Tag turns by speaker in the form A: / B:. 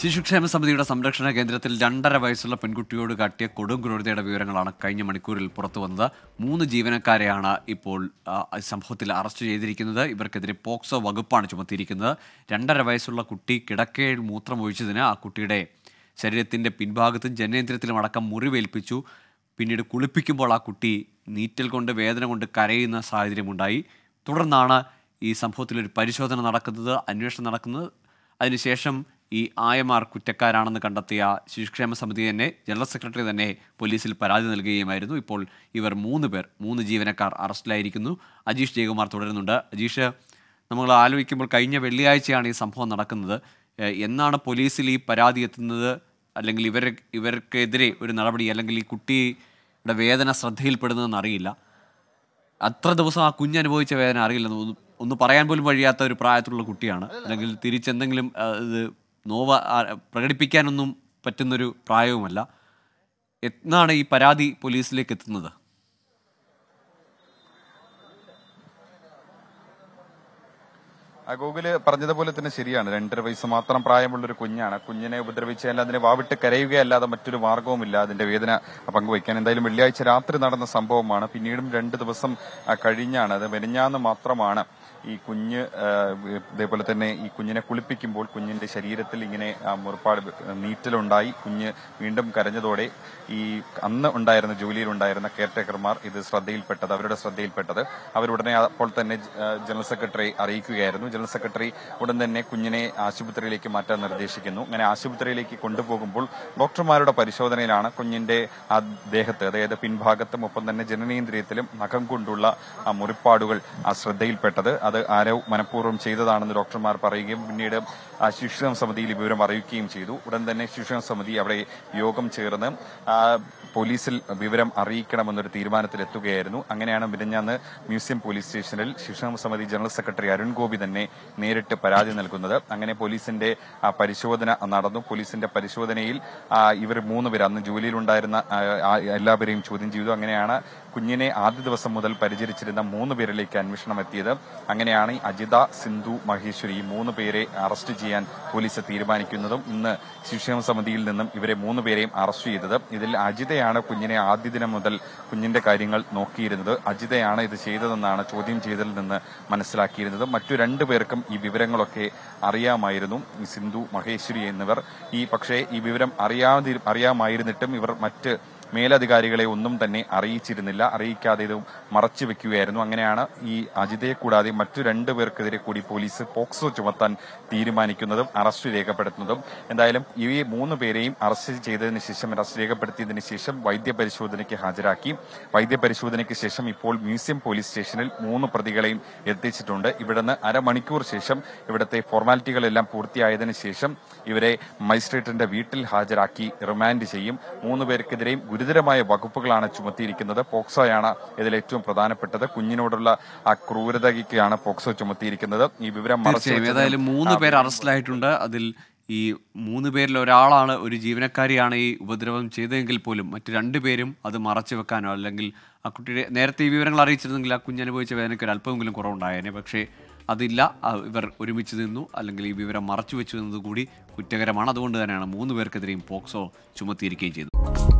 A: ശിശുക്ഷേമ സമിതിയുടെ സംരക്ഷണ കേന്ദ്രത്തിൽ രണ്ടര വയസ്സുള്ള പെൺകുട്ടിയോട് കാട്ടിയ കൊടും ക്രൂരതയുടെ വിവരങ്ങളാണ് കഴിഞ്ഞ മണിക്കൂറിൽ പുറത്തു വന്നത് മൂന്ന് ജീവനക്കാരെയാണ് ഇപ്പോൾ സംഭവത്തിൽ അറസ്റ്റ് ചെയ്തിരിക്കുന്നത് ഇവർക്കെതിരെ പോക്സോ വകുപ്പാണ് ചുമത്തിയിരിക്കുന്നത് രണ്ടര വയസ്സുള്ള കുട്ടി കിടക്കയിൽ മൂത്രമൊഴിച്ചതിന് ആ കുട്ടിയുടെ ശരീരത്തിൻ്റെ പിൻഭാഗത്തും ജനനേന്ദ്രത്തിലും അടക്കം മുറിവേൽപ്പിച്ചു പിന്നീട് കുളിപ്പിക്കുമ്പോൾ ആ കുട്ടി നീറ്റൽ കൊണ്ട് വേദന കൊണ്ട് കരയുന്ന സാഹചര്യമുണ്ടായി തുടർന്നാണ് ഈ സംഭവത്തിൽ ഒരു പരിശോധന നടക്കുന്നത് അന്വേഷണം നടക്കുന്നത് അതിനുശേഷം ഈ ആയമാർ കുറ്റക്കാരാണെന്ന് കണ്ടെത്തിയ ശിശുക്ഷേമ സമിതി തന്നെ ജനറൽ സെക്രട്ടറി തന്നെ പോലീസിൽ പരാതി നൽകുകയുമായിരുന്നു ഇപ്പോൾ ഇവർ മൂന്ന് പേർ മൂന്ന് ജീവനക്കാർ അറസ്റ്റിലായിരിക്കുന്നു അജീഷ് ജയകുമാർ തുടരുന്നുണ്ട് അജീഷ് നമ്മൾ ആലോചിക്കുമ്പോൾ കഴിഞ്ഞ വെള്ളിയാഴ്ചയാണ് ഈ സംഭവം നടക്കുന്നത് എന്നാണ് പോലീസിൽ ഈ പരാതി എത്തുന്നത് അല്ലെങ്കിൽ ഇവർ ഇവർക്കെതിരെ ഒരു നടപടി അല്ലെങ്കിൽ ഈ കുട്ടിയുടെ വേദന ശ്രദ്ധയിൽപ്പെടുന്നതെന്ന് അറിയില്ല അത്ര ദിവസം ആ കുഞ്ഞ് അനുഭവിച്ച വേദന അറിയില്ലെന്ന് ഒന്ന് പറയാൻ പോലും കഴിയാത്ത ഒരു പ്രായത്തിലുള്ള കുട്ടിയാണ് അല്ലെങ്കിൽ തിരിച്ചെന്തെങ്കിലും ഇത് നോവ പ്രകടിപ്പിക്കാനൊന്നും പറ്റുന്നൊരു പ്രായവുമല്ല എന്നാണ് ഈ പരാതി പോലീസിലേക്ക് എത്തുന്നത്
B: ഗൂഗിള് പറഞ്ഞതുപോലെ തന്നെ ശരിയാണ് രണ്ടര വയസ്സ് മാത്രം പ്രായമുള്ള ഒരു കുഞ്ഞാണ് കുഞ്ഞിനെ ഉപദ്രവിച്ചാൽ അതിനെ വാവിട്ട് കരയുകയല്ലാതെ മറ്റൊരു മാർഗവുമില്ല അതിന്റെ വേദന പങ്കുവയ്ക്കാൻ എന്തായാലും വെള്ളിയാഴ്ച രാത്രി നടന്ന സംഭവമാണ് പിന്നീടും രണ്ട് ദിവസം കഴിഞ്ഞാണ് അത് മെനിഞ്ഞാന്ന് മാത്രമാണ് ഈ കുഞ്ഞ് ഇതേപോലെ തന്നെ ഈ കുഞ്ഞിനെ കുളിപ്പിക്കുമ്പോൾ കുഞ്ഞിന്റെ ശരീരത്തിൽ ഇങ്ങനെ മുറിപ്പാട് നീറ്റലുണ്ടായി കുഞ്ഞ് വീണ്ടും കരഞ്ഞതോടെ ഈ അന്ന് ഉണ്ടായിരുന്ന ജോലിയിൽ ഉണ്ടായിരുന്ന ടേക്കർമാർ ഇത് ശ്രദ്ധയിൽപ്പെട്ടത് അവരുടെ ശ്രദ്ധയിൽപ്പെട്ടത് അവരുടനെ അപ്പോൾ തന്നെ ജനറൽ സെക്രട്ടറി അറിയിക്കുകയായിരുന്നു ജനറൽ സെക്രട്ടറി ഉടൻ തന്നെ കുഞ്ഞിനെ ആശുപത്രിയിലേക്ക് മാറ്റാൻ നിർദ്ദേശിക്കുന്നു അങ്ങനെ ആശുപത്രിയിലേക്ക് കൊണ്ടുപോകുമ്പോൾ ഡോക്ടർമാരുടെ പരിശോധനയിലാണ് കുഞ്ഞിന്റെ ആ ദേഹത്ത് അതായത് പിൻഭാഗത്തും ഒപ്പം തന്നെ ജനനേന്ദ്രിയത്തിലും നഖം കൊണ്ടുള്ള മുറിപ്പാടുകൾ ആ ശ്രദ്ധയിൽപ്പെട്ടത് അത് ആരോ മനഃപൂർവ്വം ചെയ്തതാണെന്ന് ഡോക്ടർമാർ പറയുകയും പിന്നീട് ആ സമിതിയിൽ വിവരം അറിയിക്കുകയും ചെയ്തു ഉടൻ തന്നെ ശിക്ഷണ സമിതി അവിടെ യോഗം ചേർന്ന് പോലീസിൽ വിവരം അറിയിക്കണമെന്നൊരു തീരുമാനത്തിലെത്തുകയായിരുന്നു അങ്ങനെയാണ് മിനിഞ്ഞാന്ന് മ്യൂസിയം പോലീസ് സ്റ്റേഷനിൽ ശിക്ഷണ സമിതി ജനറൽ സെക്രട്ടറി അരുൺ ഗോപി തന്നെ നേരിട്ട് പരാതി നൽകുന്നത് അങ്ങനെ പോലീസിന്റെ പരിശോധന നടന്നു പോലീസിന്റെ പരിശോധനയിൽ ഇവർ മൂന്ന് പേർ അന്ന് ജോലിയിലുണ്ടായിരുന്ന എല്ലാവരെയും ചോദ്യം ചെയ്തു അങ്ങനെയാണ് കുഞ്ഞിനെ ആദ്യ ദിവസം മുതൽ പരിചരിച്ചിരുന്ന മൂന്ന് പേരിലേക്ക് അന്വേഷണം എത്തിയത് അങ്ങനെയാണ് അജിത സിന്ധു മഹേശ്വരി ഈ മൂന്ന് പേരെ അറസ്റ്റ് ചെയ്യാൻ പോലീസ് തീരുമാനിക്കുന്നതും ഇന്ന് ശിക്ഷണ സമിതിയിൽ നിന്നും ഇവരെ മൂന്ന് പേരെയും അറസ്റ്റ് ചെയ്തത് ഇതിൽ അജിതയാണ് കുഞ്ഞിനെ ആദ്യ ദിനം മുതൽ കുഞ്ഞിന്റെ കാര്യങ്ങൾ നോക്കിയിരുന്നത് അജിതയാണ് ഇത് ചെയ്തതെന്നാണ് ചോദ്യം ചെയ്തതിൽ നിന്ന് മനസ്സിലാക്കിയിരുന്നത് മറ്റു രണ്ടു പേർക്കും ഈ വിവരങ്ങളൊക്കെ അറിയാമായിരുന്നു സിന്ധു മഹേശ്വരി എന്നിവർ ഈ പക്ഷേ ഈ വിവരം അറിയാതി അറിയാമായിരുന്നിട്ടും ഇവർ മറ്റ് മേലധികാരികളെ ഒന്നും തന്നെ അറിയിച്ചിരുന്നില്ല അറിയിക്കാതെ ഇത് മറച്ചു വെക്കുകയായിരുന്നു അങ്ങനെയാണ് ഈ അജിതയെ കൂടാതെ മറ്റു രണ്ടു പേർക്കെതിരെ കൂടി പോലീസ് പോക്സോ ചുമത്താൻ തീരുമാനിക്കുന്നതും അറസ്റ്റ് രേഖപ്പെടുത്തുന്നതും എന്തായാലും ഈ മൂന്ന് പേരെയും അറസ്റ്റ് ചെയ്തതിന് ശേഷം അറസ്റ്റ് രേഖപ്പെടുത്തിയതിന് ശേഷം വൈദ്യപരിശോധനയ്ക്ക് ഹാജരാക്കി വൈദ്യപരിശോധനയ്ക്ക് ശേഷം ഇപ്പോൾ മ്യൂസിയം പോലീസ് സ്റ്റേഷനിൽ മൂന്ന് പ്രതികളെയും എത്തിച്ചിട്ടുണ്ട് ഇവിടുന്ന് അരമണിക്കൂർ ശേഷം ഇവിടുത്തെ ഫോർമാലിറ്റികളെല്ലാം പൂർത്തിയായതിനു ശേഷം ഇവരെ മജിസ്ട്രേറ്റിന്റെ വീട്ടിൽ ഹാജരാക്കി റിമാൻഡ് ചെയ്യും മൂന്ന് പേർക്കെതിരെയും ഗുരുതരമായ വകുപ്പുകളാണ് ചുമത്തിയിരിക്കുന്നത് പോക്സോയാണ് ഇതിൽ ഏറ്റവും പ്രധാനപ്പെട്ടത് കുഞ്ഞിനോടുള്ള ആ ക്രൂരതയ്ക്കാണ് പോക്സോ ചുമത്തിയിരിക്കുന്നത് ഈ വിവരം ഏതായാലും മൂന്ന് പേർ
A: അറസ്റ്റിലായിട്ടുണ്ട് അതിൽ ഈ മൂന്ന് പേരിൽ ഒരാളാണ് ഒരു ജീവനക്കാരിയാണ് ഈ ഉപദ്രവം ചെയ്തതെങ്കിൽ പോലും മറ്റു രണ്ടുപേരും പേരും അത് മറച്ചു വെക്കാനോ അല്ലെങ്കിൽ ആ കുട്ടിയുടെ നേരത്തെ ഈ വിവരങ്ങൾ അറിയിച്ചിരുന്നെങ്കിൽ ആ കുഞ്ഞനുഭവിച്ച വേദനയ്ക്ക് ഒരു അല്പമെങ്കിലും കുറവുണ്ടായേനെ പക്ഷേ അതില്ല ഇവർ ഒരുമിച്ച് നിന്നു അല്ലെങ്കിൽ ഈ വിവരം മറച്ചു വെച്ചു എന്നത് കൂടി കുറ്റകരമാണ് അതുകൊണ്ട് തന്നെയാണ് മൂന്ന് പേർക്കെതിരെയും പോക്സോ ചുമത്തിയിരിക്കുകയും ചെയ്തത്